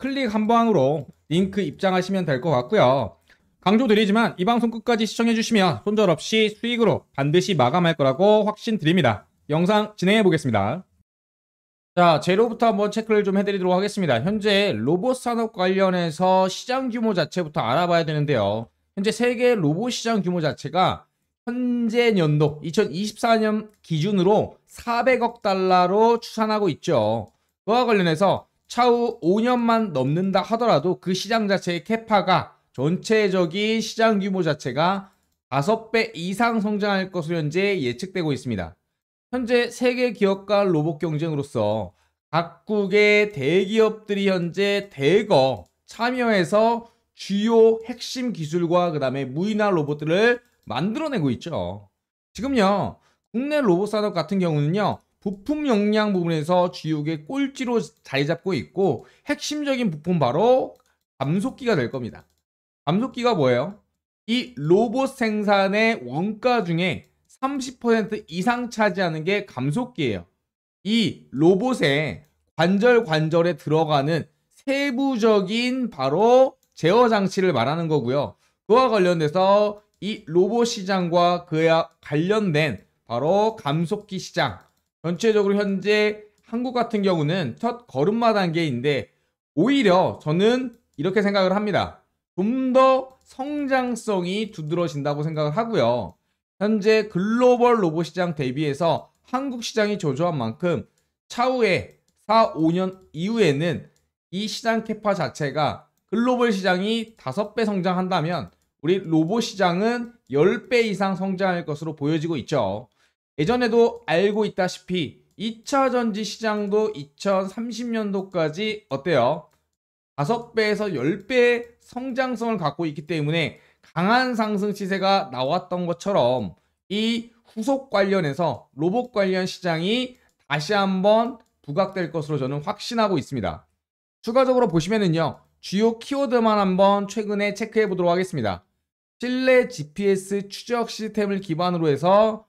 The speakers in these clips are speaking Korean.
클릭 한 방으로 링크 입장하시면 될 것 같고요. 강조드리지만 이 방송 끝까지 시청해주시면 손절 없이 수익으로 반드시 마감할 거라고 확신드립니다. 영상 진행해 보겠습니다. 자, 제로부터 한번 체크를 좀 해드리도록 하겠습니다. 현재 로봇 산업 관련해서 시장 규모 자체부터 알아봐야 되는데요. 현재 세계 로봇 시장 규모 자체가 현재 연도 2024년 기준으로 400억 달러로 추산하고 있죠. 그와 관련해서 차후 5년만 넘는다 하더라도 그 시장 자체의 캐파가 전체적인 시장 규모 자체가 5배 이상 성장할 것으로 현재 예측되고 있습니다. 현재 세계 기업과 로봇 경쟁으로서 각국의 대기업들이 현재 대거 참여해서 주요 핵심 기술과 그 다음에 무인화 로봇들을 만들어내고 있죠. 지금요, 국내 로봇 산업 같은 경우는요, 부품 용량 부분에서 GU의 꼴찌로 자리 잡고 있고 핵심적인 부품 바로 감속기가 될 겁니다. 감속기가 뭐예요? 이 로봇 생산의 원가 중에 30% 이상 차지하는 게 감속기예요. 이 로봇의 관절 관절에 들어가는 세부적인 바로 제어 장치를 말하는 거고요. 그와 관련돼서 이 로봇 시장과 그에 관련된 바로 감속기 시장 전체적으로 현재 한국 같은 경우는 첫 걸음마 단계인데 오히려 저는 이렇게 생각을 합니다. 좀 더 성장성이 두드러진다고 생각을 하고요. 현재 글로벌 로봇 시장 대비해서 한국 시장이 저조한 만큼 차후에 4, 5년 이후에는 이 시장 캐파 자체가 글로벌 시장이 5배 성장한다면 우리 로봇 시장은 10배 이상 성장할 것으로 보여지고 있죠. 예전에도 알고 있다시피 2차 전지 시장도 2030년도까지 어때요? 5배에서 10배의 성장성을 갖고 있기 때문에 강한 상승 시세가 나왔던 것처럼 이 후속 관련해서 로봇 관련 시장이 다시 한번 부각될 것으로 저는 확신하고 있습니다. 추가적으로 보시면은요. 주요 키워드만 한번 최근에 체크해 보도록 하겠습니다. 실내 GPS 추적 시스템을 기반으로 해서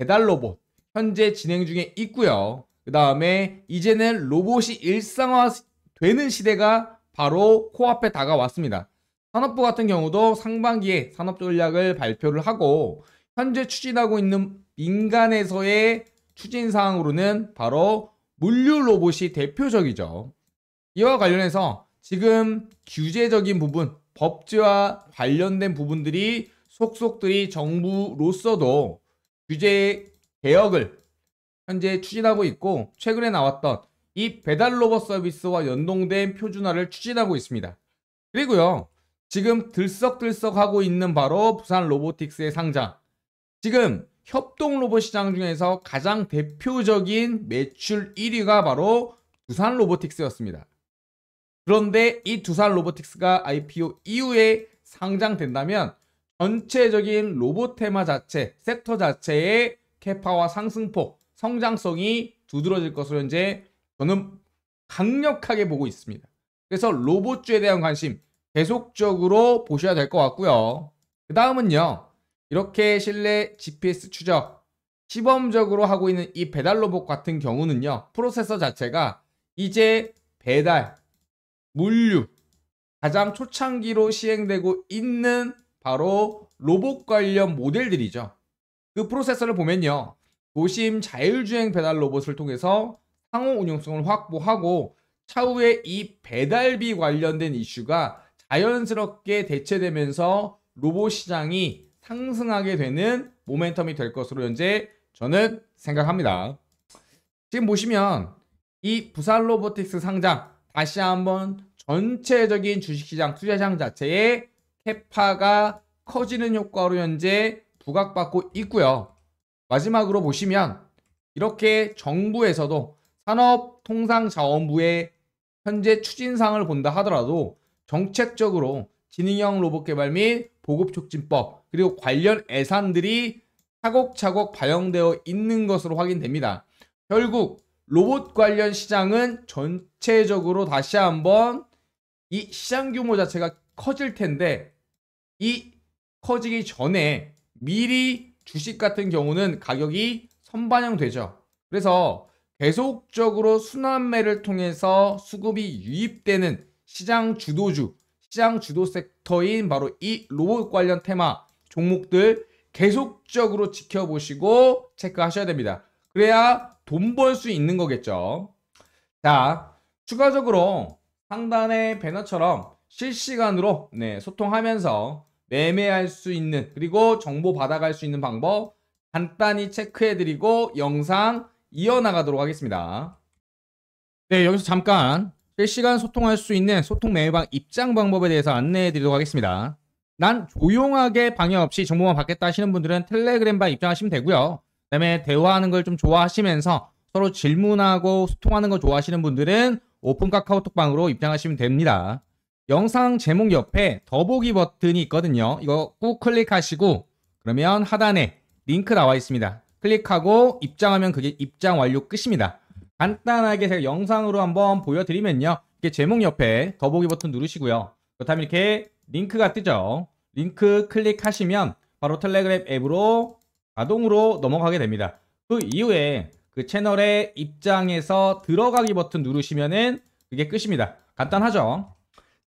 배달 로봇 현재 진행 중에 있고요. 그 다음에 이제는 로봇이 일상화되는 시대가 바로 코앞에 다가왔습니다. 산업부 같은 경우도 상반기에 산업 전략을 발표를 하고 현재 추진하고 있는 민간에서의 추진 사항으로는 바로 물류 로봇이 대표적이죠. 이와 관련해서 지금 규제적인 부분, 법제와 관련된 부분들이 속속들이 정부로서도 규제 개혁을 현재 추진하고 있고 최근에 나왔던 이 배달 로봇 서비스와 연동된 표준화를 추진하고 있습니다. 그리고요. 지금 들썩들썩 하고 있는 바로 부산 로보틱스의 상장. 지금 협동 로봇 시장 중에서 가장 대표적인 매출 1위가 바로 두산 로보틱스였습니다. 그런데 이 두산 로보틱스가 IPO 이후에 상장된다면 전체적인 로봇 테마 자체, 섹터 자체의 캐파와 상승폭, 성장성이 두드러질 것으로 현재 저는 강력하게 보고 있습니다. 그래서 로봇주에 대한 관심 계속적으로 보셔야 될 것 같고요. 그 다음은요. 이렇게 실내 GPS 추적, 시범적으로 하고 있는 이 배달 로봇 같은 경우는요. 프로세서 자체가 이제 배달, 물류, 가장 초창기로 시행되고 있는 바로 로봇 관련 모델들이죠. 그 프로세서를 보면요. 도심 자율주행 배달 로봇을 통해서 상호 운용성을 확보하고 차후에 이 배달비 관련된 이슈가 자연스럽게 대체되면서 로봇 시장이 상승하게 되는 모멘텀이 될 것으로 현재 저는 생각합니다. 지금 보시면 이 부산 로보틱스 상장 다시 한번 전체적인 주식시장 투자장 자체에 해파가 커지는 효과로 현재 부각받고 있고요. 마지막으로 보시면 이렇게 정부에서도 산업통상자원부의 현재 추진상을 본다 하더라도 정책적으로 지능형 로봇 개발 및 보급 촉진법 그리고 관련 예산들이 차곡차곡 반영되어 있는 것으로 확인됩니다. 결국 로봇 관련 시장은 전체적으로 다시 한번 이 시장 규모 자체가 커질 텐데 이 커지기 전에 미리 주식 같은 경우는 가격이 선반영되죠. 그래서 계속적으로 순환매를 통해서 수급이 유입되는 시장 주도주, 시장 주도 섹터인 바로 이 로봇 관련 테마 종목들 계속적으로 지켜보시고 체크하셔야 됩니다. 그래야 돈 벌 수 있는 거겠죠. 자, 추가적으로 상단의 배너처럼 실시간으로 네, 소통하면서 매매할 수 있는 그리고 정보 받아갈 수 있는 방법 간단히 체크해드리고 영상 이어나가도록 하겠습니다. 네 여기서 잠깐 실시간 소통할 수 있는 소통 매매방 입장 방법에 대해서 안내해드리도록 하겠습니다. 난 조용하게 방해 없이 정보만 받겠다 하시는 분들은 텔레그램방 입장하시면 되고요. 그다음에 대화하는 걸 좀 좋아하시면서 서로 질문하고 소통하는 걸 좋아하시는 분들은 오픈 카카오톡방으로 입장하시면 됩니다. 영상 제목 옆에 더보기 버튼이 있거든요. 이거 꾹 클릭하시고 그러면 하단에 링크 나와 있습니다. 클릭하고 입장하면 그게 입장 완료 끝입니다. 간단하게 제가 영상으로 한번 보여드리면요. 이게 제목 옆에 더보기 버튼 누르시고요. 그렇다면 이렇게 링크가 뜨죠. 링크 클릭하시면 바로 텔레그램 앱으로 자동으로 넘어가게 됩니다. 그 이후에 그 채널의 입장에서 들어가기 버튼 누르시면은 그게 끝입니다. 간단하죠?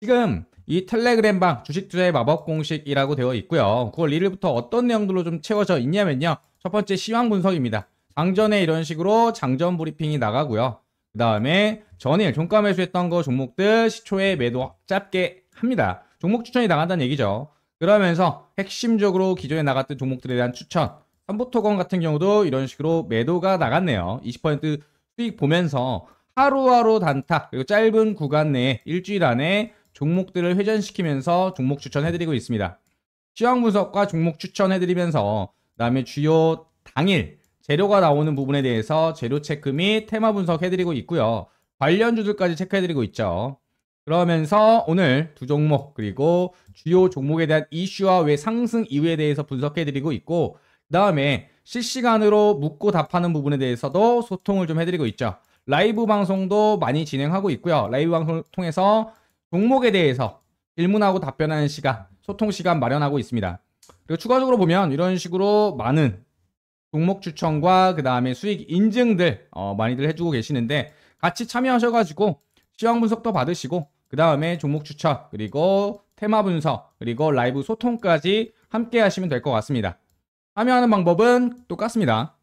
지금 이 텔레그램 방 주식 투자의 마법 공식이라고 되어 있고요. 9월 1일부터 어떤 내용들로 좀 채워져 있냐면요. 첫 번째 시황 분석입니다. 장전에 이런 식으로 장전 브리핑이 나가고요. 그 다음에 전일 종가 매수했던 거 종목들 시초에 매도 짧게 합니다. 종목 추천이 나간다는 얘기죠. 그러면서 핵심적으로 기존에 나갔던 종목들에 대한 추천. 삼보토건 같은 경우도 이런 식으로 매도가 나갔네요. 20% 수익 보면서 하루하루 단타 그리고 짧은 구간 내에 일주일 안에 종목들을 회전시키면서 종목 추천해드리고 있습니다. 시황 분석과 종목 추천해드리면서 그다음에 주요 당일 재료가 나오는 부분에 대해서 재료 체크 및 테마 분석해드리고 있고요. 관련주들까지 체크해드리고 있죠. 그러면서 오늘 두 종목 그리고 주요 종목에 대한 이슈와 왜 상승 이유에 대해서 분석해드리고 있고 그 다음에 실시간으로 묻고 답하는 부분에 대해서도 소통을 좀 해드리고 있죠. 라이브 방송도 많이 진행하고 있고요. 라이브 방송을 통해서 종목에 대해서 질문하고 답변하는 시간, 소통 시간 마련하고 있습니다. 그리고 추가적으로 보면 이런 식으로 많은 종목 추천과 그 다음에 수익 인증들 어, 많이들 해주고 계시는데 같이 참여하셔가지고 시황 분석도 받으시고 그 다음에 종목 추천 그리고 테마 분석 그리고 라이브 소통까지 함께 하시면 될 것 같습니다. 참여하는 방법은 똑같습니다.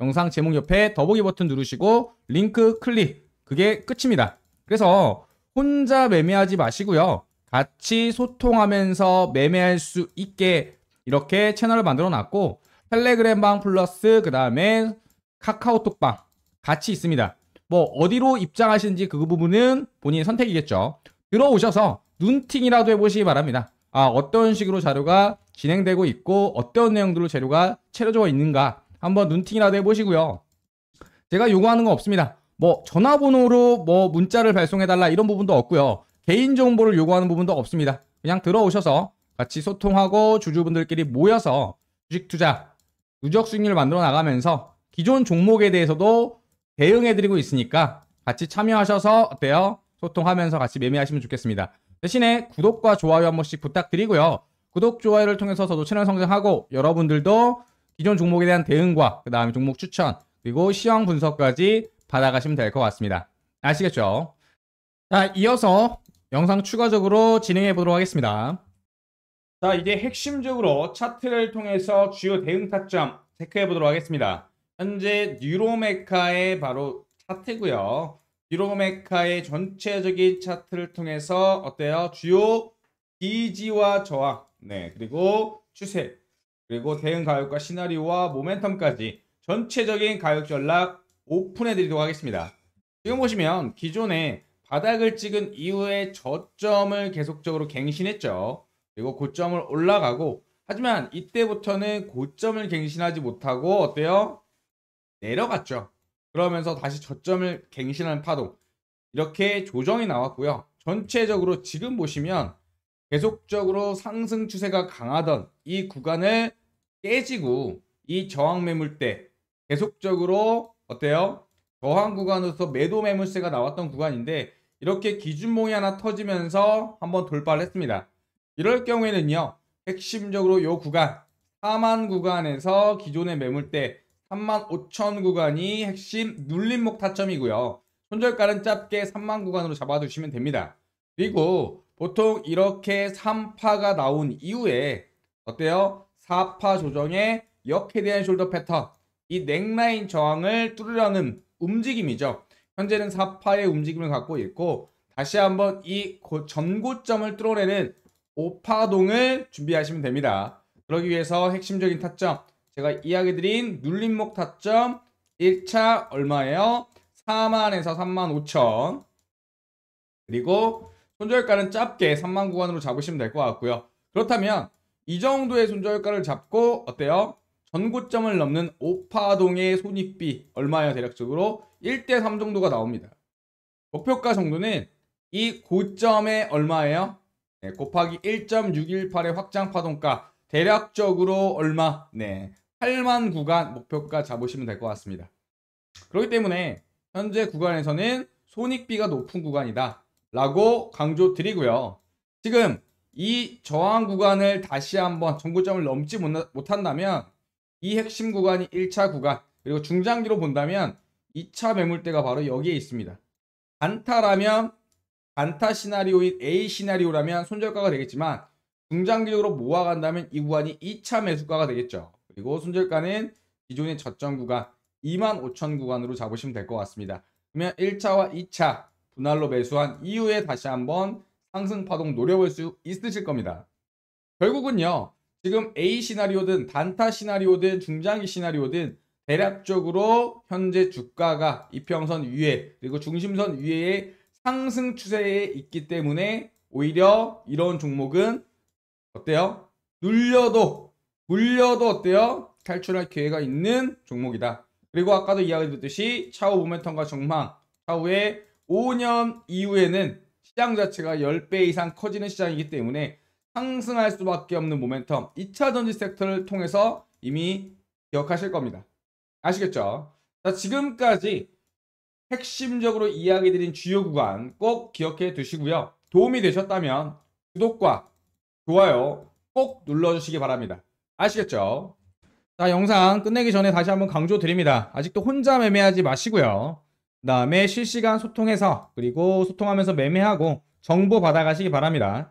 영상 제목 옆에 더보기 버튼 누르시고 링크 클릭 그게 끝입니다. 그래서 혼자 매매하지 마시고요. 같이 소통하면서 매매할 수 있게 이렇게 채널을 만들어 놨고 텔레그램방 플러스 그 다음에 카카오톡방 같이 있습니다. 뭐 어디로 입장하시는지 그 부분은 본인의 선택이겠죠. 들어오셔서 눈팅이라도 해보시기 바랍니다. 아 어떤 식으로 자료가 진행되고 있고 어떤 내용들로 재료가 채려져 있는가 한번 눈팅이라도 해보시고요. 제가 요구하는 거 없습니다. 뭐 전화번호로 뭐 문자를 발송해달라 이런 부분도 없고요. 개인정보를 요구하는 부분도 없습니다. 그냥 들어오셔서 같이 소통하고 주주분들끼리 모여서 주식 투자, 누적 수익률 만들어 나가면서 기존 종목에 대해서도 대응해드리고 있으니까 같이 참여하셔서 어때요? 소통하면서 같이 매매하시면 좋겠습니다. 대신에 구독과 좋아요 한 번씩 부탁드리고요. 구독, 좋아요를 통해서 저도 채널 성장하고 여러분들도 기존 종목에 대한 대응과 그 다음에 종목 추천 그리고 시황 분석까지 받아가시면 될 것 같습니다. 아시겠죠? 자, 이어서 영상 추가적으로 진행해 보도록 하겠습니다. 자, 이제 핵심적으로 차트를 통해서 주요 대응 타점 체크해 보도록 하겠습니다. 현재 뉴로메카의 바로 차트고요. 뉴로메카의 전체적인 차트를 통해서 어때요? 주요 지지와 저항, 네, 그리고 추세, 그리고 대응 가격과 시나리오와 모멘텀까지 전체적인 가격 전락 오픈해 드리도록 하겠습니다. 지금 보시면 기존에 바닥을 찍은 이후에 저점을 계속적으로 갱신했죠. 그리고 고점을 올라가고 하지만 이때부터는 고점을 갱신하지 못하고 어때요? 내려갔죠. 그러면서 다시 저점을 갱신한파도 이렇게 조정이 나왔고요. 전체적으로 지금 보시면 계속적으로 상승 추세가 강하던 이 구간을 깨지고 이 저항 매물대 계속적으로 어때요? 저항 구간으로서 매도 매물세가 나왔던 구간인데 이렇게 기준봉이 하나 터지면서 한번 돌파를 했습니다. 이럴 경우에는요. 핵심적으로 요 구간 4만 구간에서 기존의 매물대 3만 5천 구간이 핵심 눌림목 타점이고요. 손절가는 짧게 3만 구간으로 잡아두시면 됩니다. 그리고 보통 이렇게 3파가 나온 이후에 어때요? 4파 조정에 역에 대한 숄더 패턴 이 넥라인 저항을 뚫으려는 움직임이죠. 현재는 4파의 움직임을 갖고 있고 다시 한번 이 전고점을 뚫어내는 5파동을 준비하시면 됩니다. 그러기 위해서 핵심적인 타점 제가 이야기 드린 눌림목 타점 1차 얼마예요? 4만에서 3만 5천 그리고 손절가는 짧게 3만 구간으로 잡으시면 될 것 같고요. 그렇다면 이 정도의 손절가를 잡고 어때요? 전고점을 넘는 오파동의 손익비 얼마야 대략적으로 1대3 정도가 나옵니다. 목표가 정도는 이 고점의 얼마예요? 네, 곱하기 1.618의 확장 파동가 대략적으로 얼마? 네, 8만 구간 목표가 잡으시면 될 것 같습니다. 그렇기 때문에 현재 구간에서는 손익비가 높은 구간이다 라고 강조 드리고요. 지금 이 저항 구간을 다시 한번 전고점을 넘지 못한다면 이 핵심 구간이 1차 구간 그리고 중장기로 본다면 2차 매물대가 바로 여기에 있습니다. 단타라면 단타 시나리오인 A 시나리오라면 손절가가 되겠지만 중장기적으로 모아간다면 이 구간이 2차 매수가가 되겠죠. 그리고 손절가는 기존의 저점 구간 25,000 구간으로 잡으시면 될 것 같습니다. 그러면 1차와 2차 분할로 매수한 이후에 다시 한번 상승 파동 노려볼 수 있으실 겁니다. 결국은요. 지금 A 시나리오든 단타 시나리오든 중장기 시나리오든 대략적으로 현재 주가가 이평선 위에 그리고 중심선 위에 상승 추세에 있기 때문에 오히려 이런 종목은 어때요? 눌려도 물려도 어때요? 탈출할 기회가 있는 종목이다. 그리고 아까도 이야기드렸듯이 차후 모멘텀과 정망, 차후에 5년 이후에는 시장 자체가 10배 이상 커지는 시장이기 때문에 상승할 수밖에 없는 모멘텀 2차 전지 섹터를 통해서 이미 기억하실 겁니다. 아시겠죠? 자, 지금까지 핵심적으로 이야기 드린 주요 구간 꼭 기억해 두시고요. 도움이 되셨다면 구독과 좋아요 꼭 눌러주시기 바랍니다. 아시겠죠? 자, 영상 끝내기 전에 다시 한번 강조드립니다. 아직도 혼자 매매하지 마시고요. 그 다음에 실시간 소통해서 그리고 소통하면서 매매하고 정보 받아가시기 바랍니다.